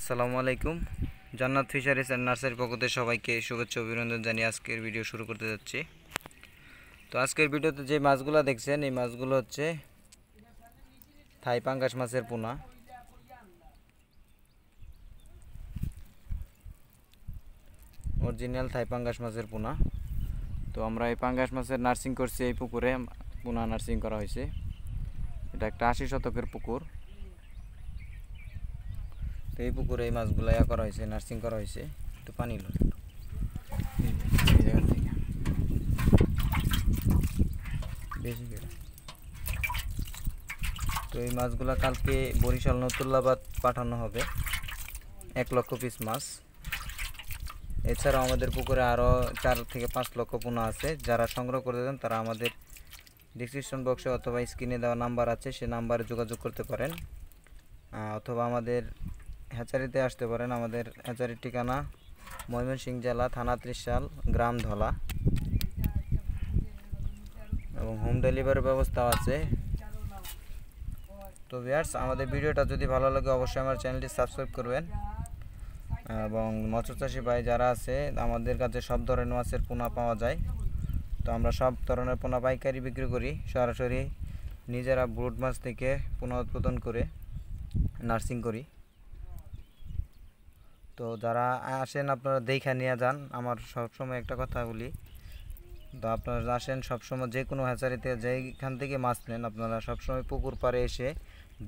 আসসালামু আলাইকুম জান্নাত ফিশারিস অ্যান্ড নার্সারির পক্ষতে সবাইকে শুভেচ্ছা অভিনন্দন জানিয়ে আজকের ভিডিও শুরু করতে যাচ্ছি তো আজকের ভিডিওতে যে মাছগুলো দেখছেন এই মাছগুলো হচ্ছে থাই পাঙ্গাস মাছের পোনা অরিজিনাল থাই পাঙ্গাস মাছের পোনা তো আমরা এই পাঙ্গাস মাছের নার্সিং করছি এই পুকুরে পোনা নার্সিং করা হয়েছে এটা একটা আশি শতকের পুকুর তো এই পুকুরে এই মাছগুলো ইয়া করা হয়েছে নার্সিং করা হয়েছে একটু পানি লো বেশি তো এই মাছগুলো কালকে বরিশাল নতুল্লাবাদ পাঠানো হবে এক লক্ষ পিস মাছ এছাড়াও আমাদের পুকুরে আরও চার থেকে পাঁচ লক্ষ পোনা আছে যারা সংগ্রহ করে দেন তারা আমাদের ডিসক্রিপশন বক্সে অথবা স্ক্রিনে দেওয়া নাম্বার আছে সে নাম্বারে যোগাযোগ করতে পারেন অথবা আমাদের হ্যাচারিতে আসতে পারেন আমাদের হ্যাচারির ঠিকানা ময়মনসিং জেলা থানা ত্রিশাল গ্রাম ধলা এবং হোম ডেলিভারির ব্যবস্থা আছে তো ভিয়ার্স আমাদের ভিডিওটা যদি ভালো লাগে অবশ্যই আমার চ্যানেলটি সাবস্ক্রাইব করবেন এবং মৎস্য চাষি ভাই যারা আছে আমাদের কাছে সব ধরনের মাছের পোনা পাওয়া যায় তো আমরা সব ধরনের পোনা পাইকারি বিক্রি করি সরাসরি নিজেরা ব্রুড মাছ থেকে পোনা উৎপাদন করে নার্সিং করি তো যারা আসেন আপনারা দেখা নিয়ে যান আমার সবসময় একটা কথা বলি তো আপনারা আসেন সবসময় যে কোনো হ্যাচারিতে যেইখান থেকে মাছ নেন আপনারা সবসময় পুকুর পাড়ে এসে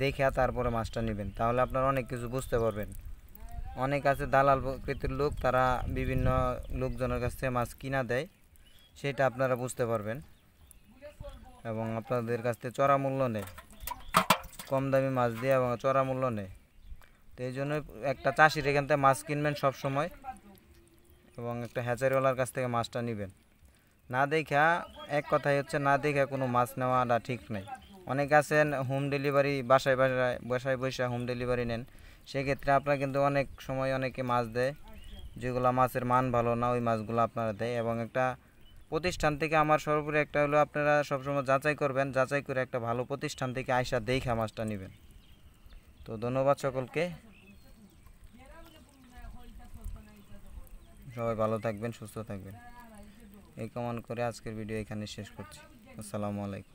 দেখে তারপরে মাছটা নেবেন তাহলে আপনারা অনেক কিছু বুঝতে পারবেন অনেক আছে দালাল প্রকৃতির লোক তারা বিভিন্ন লোকজনের কাছ থেকে মাছ কিনা দেয় সেটা আপনারা বুঝতে পারবেন এবং আপনাদের কাছ থেকে চড়া মূল্য নেয় কম দামি মাছ দিয়ে এবং চড়া মূল্য নেয় তো এই জন্য একটা চাষির এখান থেকে মাছ কিনবেন সব সময় এবং একটা হ্যাচারিওয়ালার কাছ থেকে মাছটা নেবেন না দেখা এক কথাই হচ্ছে না দেখা কোনো মাছ নেওয়াটা ঠিক নেই অনেক আছেন হোম ডেলিভারি বাসায় বাসায় বাসায় বসে হোম ডেলিভারি নেন সেক্ষেত্রে আপনারা কিন্তু অনেক সময় অনেকে মাছ দেয় যেগুলো মাছের মান ভালো না ওই মাছগুলো আপনারা দেয় এবং একটা প্রতিষ্ঠান থেকে আমার সর্বোপরি একটা হলো আপনারা সবসময় যাচাই করবেন যাচাই করে একটা ভালো প্রতিষ্ঠান থেকে আয়সা দেখে মাছটা নেবেন তো ধন্যবাদ সকলকে সবাই ভালো থাকবেন সুস্থ থাকবেন এই কমান করে আজকের ভিডিও এখানে শেষ করছি আসসালামু আলাইকুম